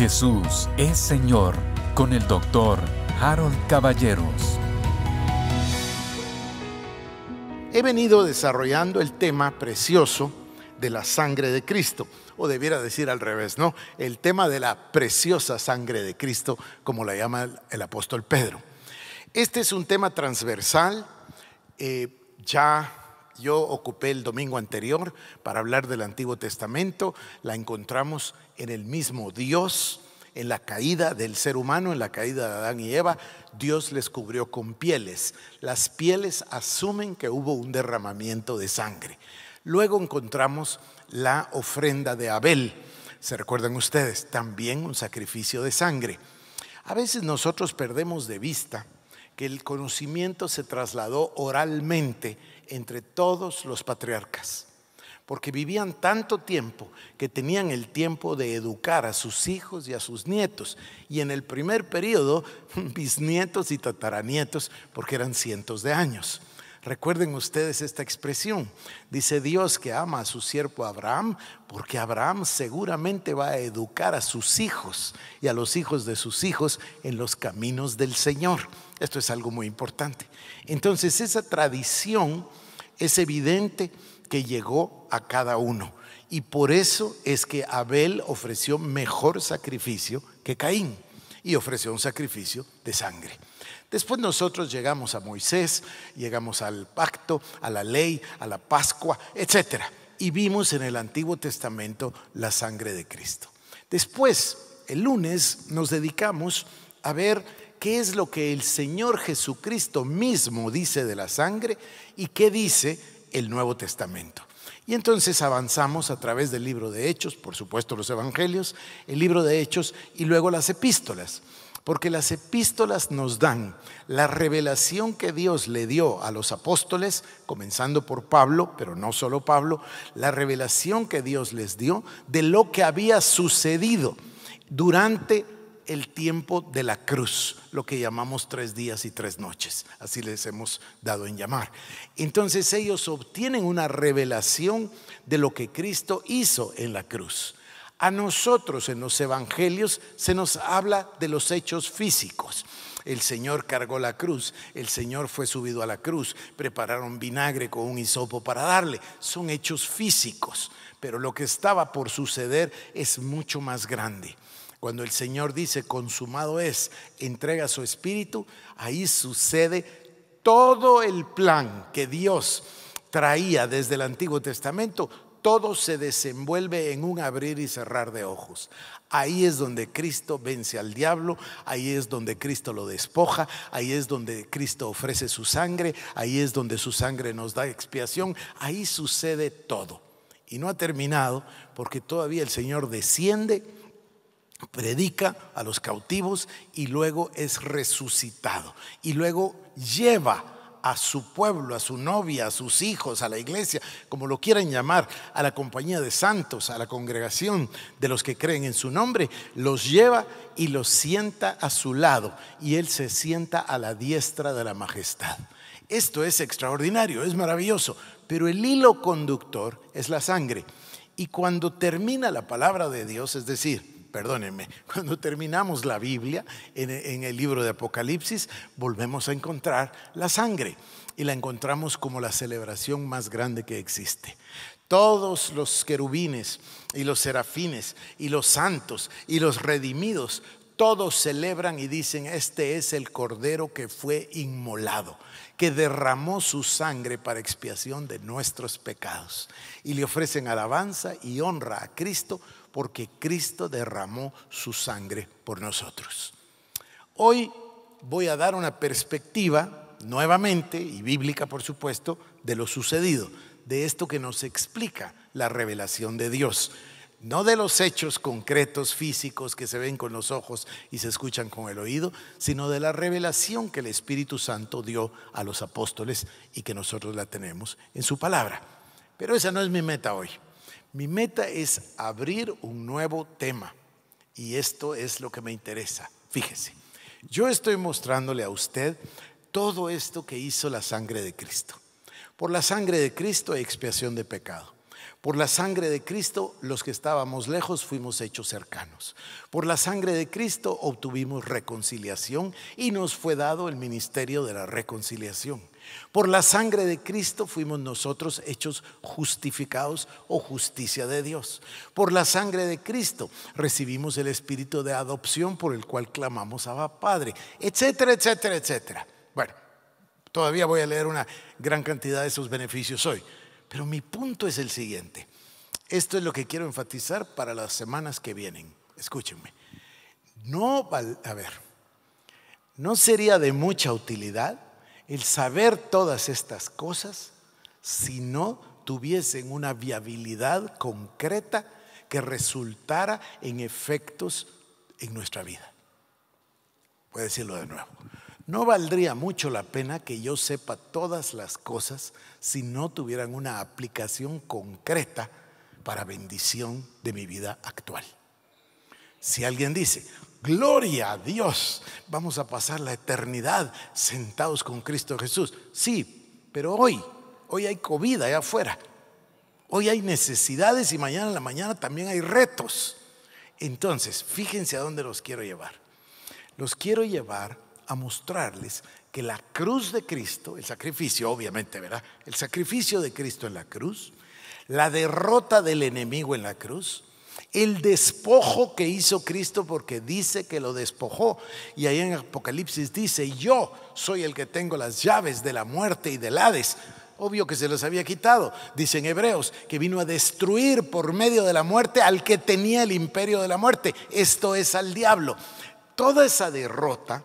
Jesús es Señor con el doctor Harold Caballeros. He venido desarrollando el tema precioso de la sangre de Cristo, o debiera decir al revés, ¿no? El tema de la preciosa sangre de Cristo, como la llama el, apóstol Pedro. Este es un tema transversal, eh, ya yo ocupé el domingo anterior para hablar del Antiguo Testamento, la encontramos en el mismo Dios, en la caída del ser humano, en la caída de Adán y Eva, Dios les cubrió con pieles. Las pieles asumen que hubo un derramamiento de sangre. Luego encontramos la ofrenda de Abel. ¿Se recuerdan ustedes? También un sacrificio de sangre. A veces nosotros perdemos de vista que el conocimiento se trasladó oralmente entre todos los patriarcas, porque vivían tanto tiempo que tenían el tiempo de educar a sus hijos y a sus nietos, y en el primer periodo bisnietos y tataranietos, porque eran cientos de años. Recuerden ustedes esta expresión. Dice Dios que ama a su siervo Abraham porque Abraham seguramente va a educar a sus hijos y a los hijos de sus hijos en los caminos del Señor. Esto es algo muy importante. Entonces, esa tradición es evidente que llegó a cada uno. Y por eso es que Abel ofreció mejor sacrificio que Caín y ofreció un sacrificio de sangre. Después nosotros llegamos a Moisés, llegamos al pacto, a la ley, a la Pascua, etc. Y vimos en el Antiguo Testamento la sangre de Cristo. Después, el lunes, nos dedicamos a ver qué es lo que el Señor Jesucristo mismo dice de la sangre y qué dice el Nuevo Testamento. Y entonces avanzamos a través del libro de Hechos, por supuesto los Evangelios, el libro de Hechos y luego las epístolas. Porque las epístolas nos dan la revelación que Dios le dio a los apóstoles, comenzando por Pablo, pero no solo Pablo, la revelación que Dios les dio de lo que había sucedido durante el tiempo de la cruz, lo que llamamos tres días y tres noches, así les hemos dado en llamar. Entonces ellos obtienen una revelación de lo que Cristo hizo en la cruz. A nosotros en los evangelios se nos habla de los hechos físicos. El Señor cargó la cruz, el Señor fue subido a la cruz, prepararon vinagre con un hisopo para darle. Son hechos físicos, pero lo que estaba por suceder es mucho más grande. Cuando el Señor dice, consumado es, entrega su espíritu, ahí sucede todo el plan que Dios traía desde el Antiguo Testamento, todo se desenvuelve en un abrir y cerrar de ojos. Ahí es donde Cristo vence al diablo, ahí es donde Cristo lo despoja, ahí es donde Cristo ofrece su sangre, ahí es donde su sangre nos da expiación, ahí sucede todo. Y no ha terminado porque todavía el Señor desciende predica a los cautivos y luego es resucitado. Y luego lleva a su pueblo, a su novia, a sus hijos, a la iglesia, como lo quieran llamar, a la compañía de santos, a la congregación de los que creen en su nombre, los lleva y los sienta a su lado. Y él se sienta a la diestra de la majestad. Esto es extraordinario, es maravilloso, pero el hilo conductor es la sangre. Y cuando termina la palabra de Dios, es decir, perdónenme, cuando terminamos la Biblia en, en el libro de Apocalipsis, volvemos a encontrar la sangre y la encontramos como la celebración más grande que existe todos los querubines y los serafines y los santos y los redimidos, todos celebran y dicen, este es el cordero que fue inmolado, que derramó su sangre para expiación de nuestros pecados. Y le ofrecen alabanza y honra a Cristo porque Cristo derramó su sangre por nosotros. Hoy voy a dar una perspectiva nuevamente, y bíblica por supuesto, de lo sucedido, de esto que nos explica la revelación de Dios no de los hechos concretos, físicos, que se ven con los ojos y se escuchan con el oído, sino de la revelación que el Espíritu Santo dio a los apóstoles y que nosotros la tenemos en su palabra. Pero esa no es mi meta hoy. Mi meta es abrir un nuevo tema y esto es lo que me interesa. Fíjese, yo estoy mostrándole a usted todo esto que hizo la sangre de Cristo. Por la sangre de Cristo expiación de pecado. Por la sangre de Cristo, los que estábamos lejos fuimos hechos cercanos. Por la sangre de Cristo obtuvimos reconciliación y nos fue dado el ministerio de la reconciliación. Por la sangre de Cristo fuimos nosotros hechos justificados o justicia de Dios. Por la sangre de Cristo recibimos el espíritu de adopción por el cual clamamos a Padre, etcétera, etcétera, etcétera. Bueno, todavía voy a leer una gran cantidad de esos beneficios hoy, pero mi punto es el siguiente. Esto es lo que quiero enfatizar para las semanas que vienen. Escúchenme. No, a ver, no sería de mucha utilidad el saber todas estas cosas si no tuviesen una viabilidad concreta que resultara en efectos en nuestra vida. Voy a decirlo de nuevo. No valdría mucho la pena que yo sepa todas las cosas si no tuvieran una aplicación concreta para bendición de mi vida actual. Si alguien dice, Gloria a Dios. Vamos a pasar la eternidad sentados con Cristo Jesús. Sí, pero hoy, hoy hay comida allá afuera. Hoy hay necesidades y mañana en la mañana también hay retos. Entonces, fíjense a dónde los quiero llevar. Los quiero llevar a mostrarles que la cruz de Cristo, el sacrificio, obviamente, ¿verdad? El sacrificio de Cristo en la cruz, la derrota del enemigo en la cruz, el despojo que hizo Cristo porque dice que lo despojó. Y ahí en Apocalipsis dice, yo soy el que tengo las llaves de la muerte y del Hades. Obvio que se los había quitado. Dicen Hebreos que vino a destruir por medio de la muerte al que tenía el imperio de la muerte. Esto es al diablo. Toda esa derrota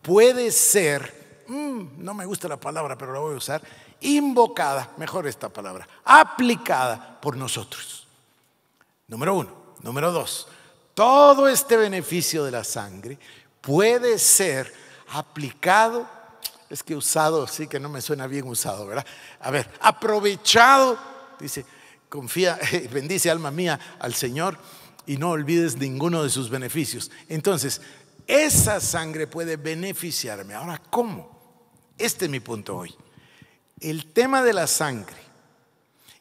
puede ser, mm, no me gusta la palabra, pero la voy a usar, invocada, mejor esta palabra, aplicada por nosotros. Número uno. Número dos. Todo este beneficio de la sangre puede ser aplicado, es que usado sí que no me suena bien usado, ¿verdad? A ver, aprovechado, dice, confía, bendice alma mía al Señor y no olvides ninguno de sus beneficios. Entonces, esa sangre puede beneficiarme. Ahora, ¿cómo? Este es mi punto hoy. El tema de la sangre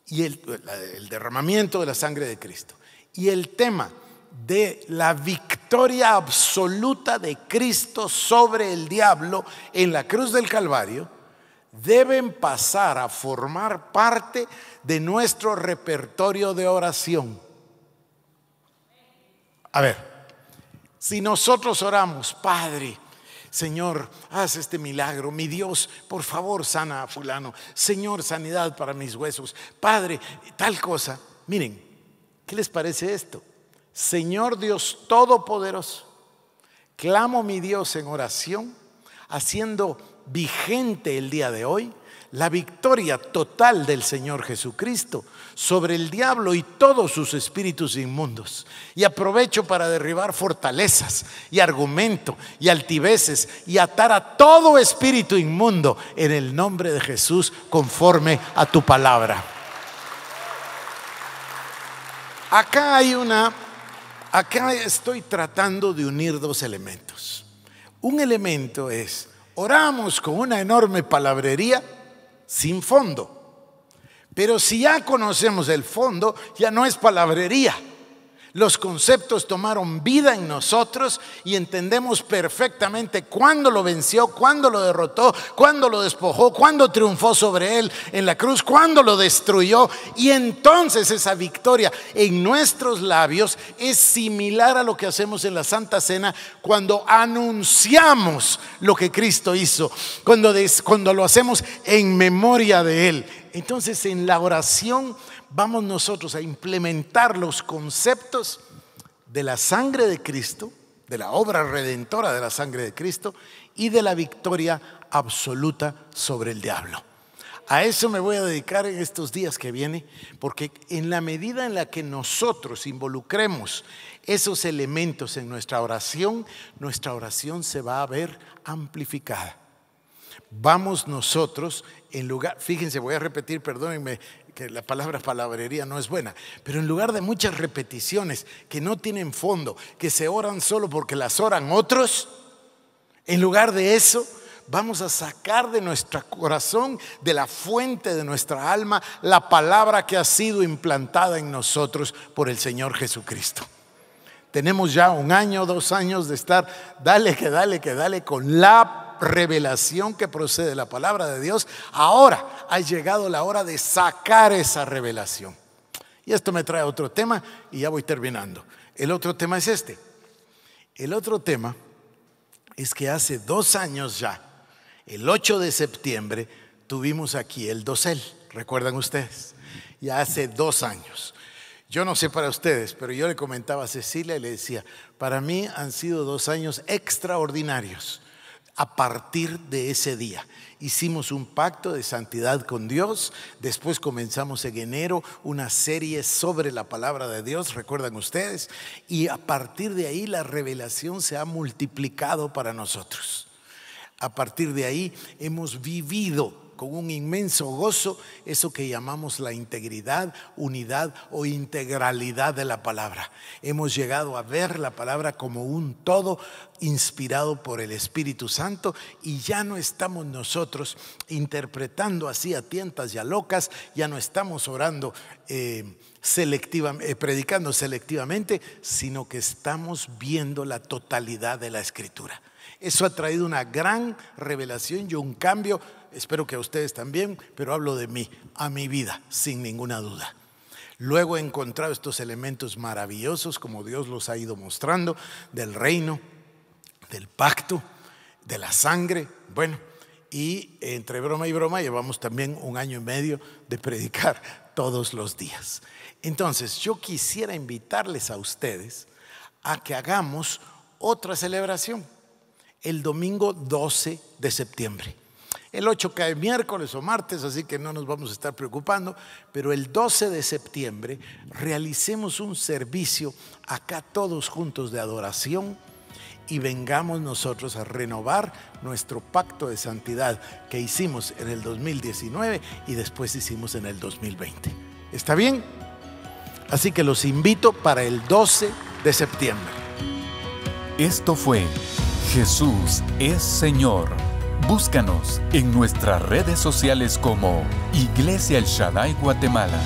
y el, derramamiento de la sangre de Cristo. Y el tema de la victoria absoluta de Cristo sobre el diablo en la cruz del Calvario deben pasar a formar parte de nuestro repertorio de oración. A ver, si nosotros oramos, Padre, Señor, haz este milagro. Mi Dios, por favor, sana a fulano. Señor, sanidad para mis huesos. Padre, tal cosa. Miren, ¿qué les parece esto? Señor Dios Todopoderoso, clamo mi Dios en oración, haciendo vigente el día de hoy la victoria total del Señor Jesucristo sobre el diablo y todos sus espíritus inmundos. Y aprovecho para derribar fortalezas y argumento y altiveces y atar a todo espíritu inmundo en el nombre de Jesús conforme a tu palabra. Acá hay una, acá estoy tratando de unir dos elementos. Un elemento es, oramos con una enorme palabrería sin fondo. Pero si ya conocemos el fondo, ya no es palabrería. Los conceptos tomaron vida en nosotros y entendemos perfectamente cuándo lo venció, cuándo lo derrotó, cuándo lo despojó, cuándo triunfó sobre él en la cruz, cuándo lo destruyó. Y entonces esa victoria en nuestros labios es similar a lo que hacemos en la Santa Cena cuando anunciamos lo que Cristo hizo, cuando, cuando lo hacemos en memoria de él. Entonces en la oración vamos nosotros a implementar los conceptos de la sangre de Cristo, de la obra redentora de la sangre de Cristo y de la victoria absoluta sobre el diablo. A eso me voy a dedicar en estos días que vienen, porque en la medida en la que nosotros involucremos esos elementos en nuestra oración, nuestra oración se va a ver amplificada. Vamos nosotros en lugar, fíjense, voy a repetir, perdónenme, que la palabra palabrería no es buena, pero en lugar de muchas repeticiones que no tienen fondo, que se oran solo porque las oran otros, en lugar de eso, vamos a sacar de nuestro corazón, de la fuente de nuestra alma, la palabra que ha sido implantada en nosotros por el Señor Jesucristo. Tenemos ya un año, dos años de estar, dale que dale que dale con la revelación que procede de la palabra de Dios, ahora ha llegado la hora de sacar esa revelación. Y esto me trae a otro tema y ya voy terminando. El otro tema es este. El otro tema es que hace dos años ya, el 8 de septiembre, tuvimos aquí el dosel, ¿recuerdan ustedes? Ya hace dos años. Yo no sé para ustedes, pero yo le comentaba a Cecilia y le decía, para mí han sido dos años extraordinarios a partir de ese día. Hicimos un pacto de santidad con Dios, después comenzamos en enero una serie sobre la palabra de Dios, recuerdan ustedes, y a partir de ahí la revelación se ha multiplicado para nosotros. A partir de ahí hemos vivido con un inmenso gozo eso que llamamos la integridad, unidad o integralidad de la palabra. Hemos llegado a ver la palabra como un todo inspirado por el Espíritu Santo y ya no estamos nosotros interpretando así a tientas y a locas, ya no estamos orando. Eh, eh, predicando selectivamente, sino que estamos viendo la totalidad de la escritura. Eso ha traído una gran revelación y un cambio espero que a ustedes también, pero hablo de mí, a mi vida, sin ninguna duda. Luego he encontrado estos elementos maravillosos, como Dios los ha ido mostrando, del reino, del pacto, de la sangre. Bueno, y entre broma y broma llevamos también un año y medio de predicar todos los días. Entonces, yo quisiera invitarles a ustedes a que hagamos otra celebración el domingo 12 de septiembre. El 8 cae miércoles o martes, así que no nos vamos a estar preocupando, pero el 12 de septiembre realicemos un servicio acá todos juntos de adoración y vengamos nosotros a renovar nuestro pacto de santidad que hicimos en el 2019 y después hicimos en el 2020. ¿Está bien? Así que los invito para el 12 de septiembre. Esto fue Jesús es Señor Búscanos en nuestras redes sociales como Iglesia El Shaddai Guatemala.